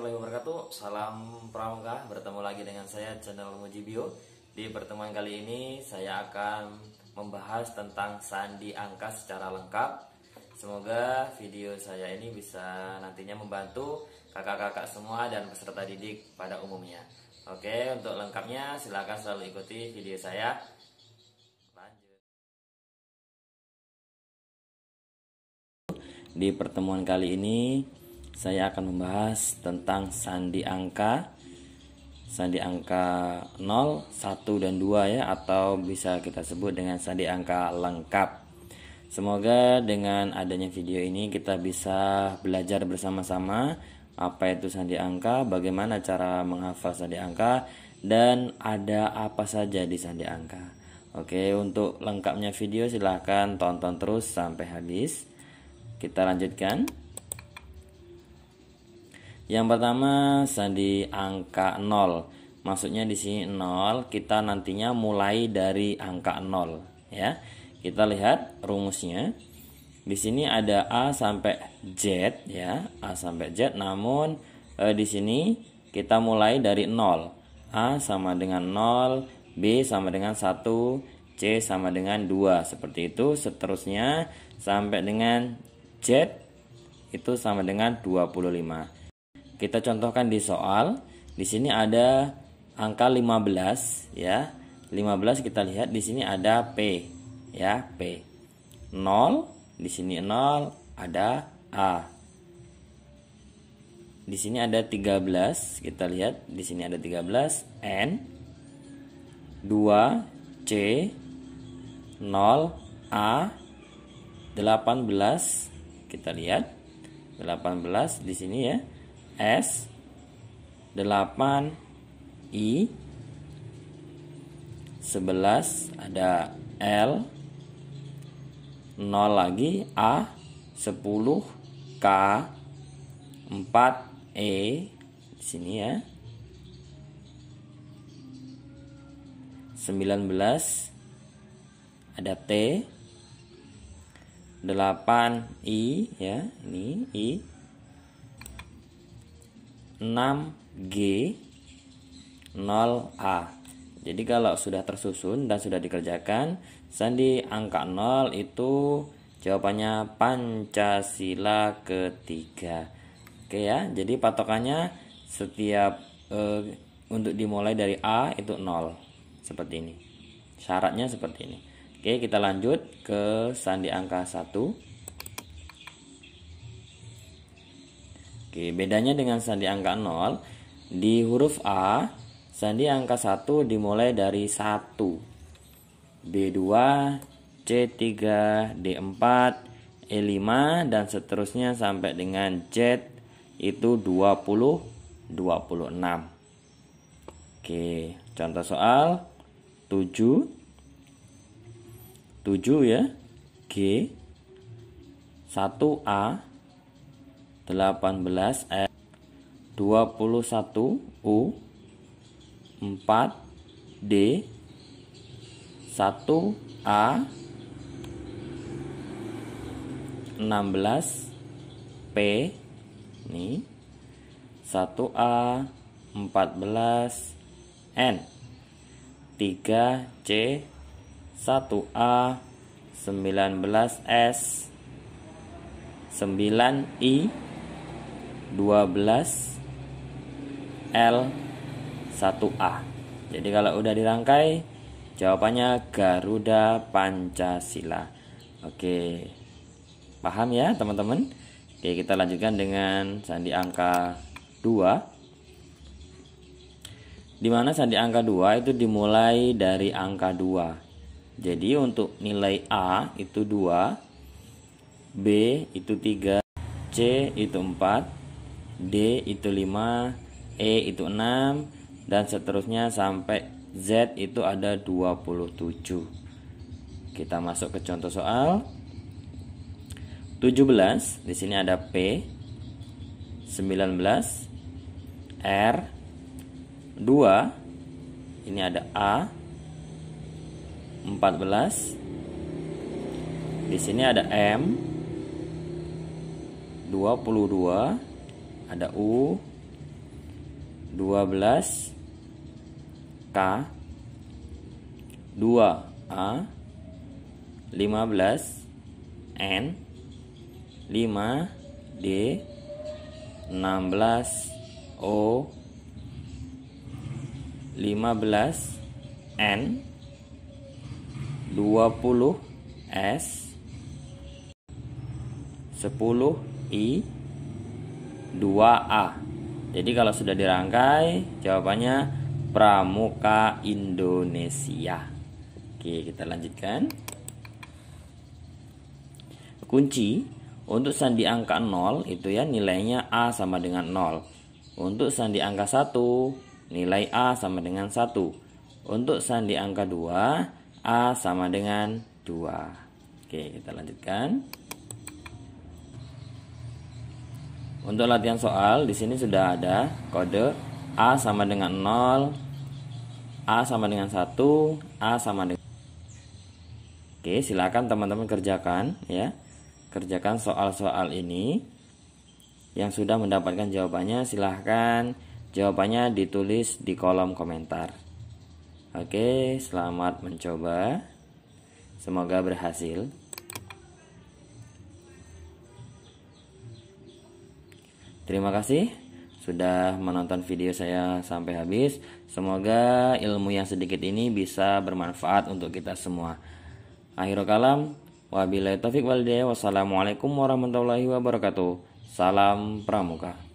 warahmatullahi wabarakatuh Salam Pramuka Bertemu lagi dengan saya channel Mujibio Di pertemuan kali ini saya akan membahas tentang sandi angka secara lengkap Semoga video saya ini bisa nantinya membantu kakak-kakak semua dan peserta didik pada umumnya Oke untuk lengkapnya silahkan selalu ikuti video saya Di pertemuan kali ini saya akan membahas tentang sandi angka sandi angka 0, 1, dan 2 ya atau bisa kita sebut dengan sandi angka lengkap Semoga dengan adanya video ini kita bisa belajar bersama-sama apa itu sandi angka, bagaimana cara menghafal sandi angka, dan ada apa saja di sandi angka. Oke, untuk lengkapnya video silahkan tonton terus sampai habis. Kita lanjutkan. Yang pertama sandi angka 0. Maksudnya di sini 0, kita nantinya mulai dari angka 0 ya. Kita lihat rumusnya. Di sini ada A sampai Z ya, A sampai Z namun e, di sini kita mulai dari 0. A sama dengan 0, B sama dengan 1, C sama dengan 2. Seperti itu seterusnya sampai dengan Z itu sama dengan 25. Kita contohkan di soal. Di sini ada angka 15 ya. 15 kita lihat di sini ada P ya, P. 0 di sini 0 ada A. Di sini ada 13, kita lihat di sini ada 13 N 2 C 0 A 18 kita lihat 18 di sini ya S 8 I 11 ada L 0 lagi A 10 K 4 E di sini ya 19 ada T 8 I ya ini I 6G 0A. Jadi kalau sudah tersusun dan sudah dikerjakan, sandi angka 0 itu jawabannya Pancasila ketiga. Oke ya, jadi patokannya setiap eh, untuk dimulai dari A itu 0 seperti ini. Syaratnya seperti ini. Oke, kita lanjut ke sandi angka 1. Oke, bedanya dengan sandi angka 0, di huruf A, sandi angka 1 dimulai dari 1. B2, C3, D4, E5 dan seterusnya sampai dengan Z itu 20 26. Oke, contoh soal 7 7 ya. G 1A 18 F 21 U 4 D 1 A 16 P ini 1A 14 N 3C 1A 19S 9I 12 L 1A. Jadi kalau udah dirangkai jawabannya Garuda Pancasila. Oke. Paham ya, teman-teman? Oke, kita lanjutkan dengan sandi angka 2 di mana sandi angka 2 itu dimulai dari angka 2. Jadi untuk nilai A itu 2, B itu 3, C itu 4, D itu 5 E itu 6 dan seterusnya sampai Z itu ada 27 kita masuk ke contoh soal 17 di sini ada P 19 R 2 ini ada A 14 di sini ada M 22 ada U 12 K 2 A 15 N 5 D 16 O 15 N 20 S 10 I 2A. Jadi kalau sudah dirangkai, jawabannya Pramuka Indonesia. Oke, kita lanjutkan. Kunci untuk sandi angka 0 itu ya nilainya A sama dengan 0. Untuk sandi angka 1 nilai A sama dengan 1. Untuk sandi angka 2 A sama dengan 2. Oke, kita lanjutkan. Untuk latihan soal di sini sudah ada kode A sama dengan 0, A sama dengan 1, A sama dengan Oke, silakan teman-teman kerjakan ya. Kerjakan soal-soal ini. Yang sudah mendapatkan jawabannya silahkan jawabannya ditulis di kolom komentar. Oke, selamat mencoba. Semoga berhasil. Terima kasih sudah menonton video saya sampai habis. Semoga ilmu yang sedikit ini bisa bermanfaat untuk kita semua. Akhirul kalam, wabillahi taufik walidaya, wassalamualaikum warahmatullahi wabarakatuh. Salam Pramuka.